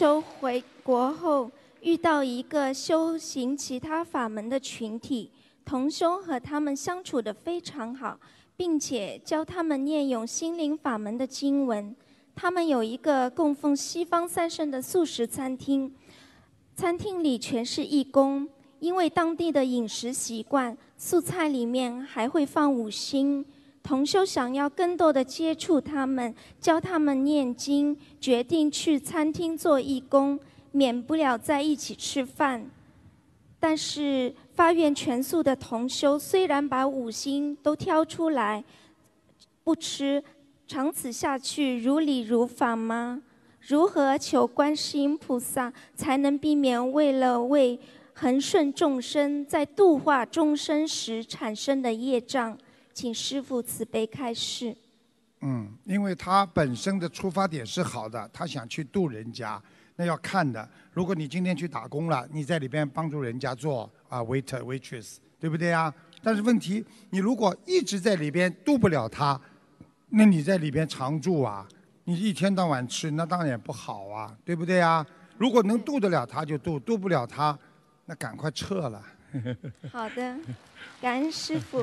修回国后遇到一个修行其他法门的群体，同修和他们相处的非常好，并且教他们念诵心灵法门的经文。他们有一个供奉西方三圣的素食餐厅，餐厅里全是义工，因为当地的饮食习惯，素菜里面还会放五星同修想要更多的接触他们，教他们念经，决定去餐厅做义工，免不了在一起吃饭。但是发愿全素的同修，虽然把五星都挑出来不吃，长此下去，如理如法吗？如何求观世音菩萨，才能避免为了为恒顺众生，在度化众生时产生的业障？请师傅慈悲开示。嗯，因为他本身的出发点是好的，他想去渡人家，那要看的。如果你今天去打工了，你在里边帮助人家做啊，waiter、waitress，对不对啊？但是问题，你如果一直在里边渡不了他，那你在里边常住啊，你一天到晚吃，那当然不好啊，对不对啊？如果能渡得了他，就渡；渡不了他，那赶快撤了。好的，感恩师傅。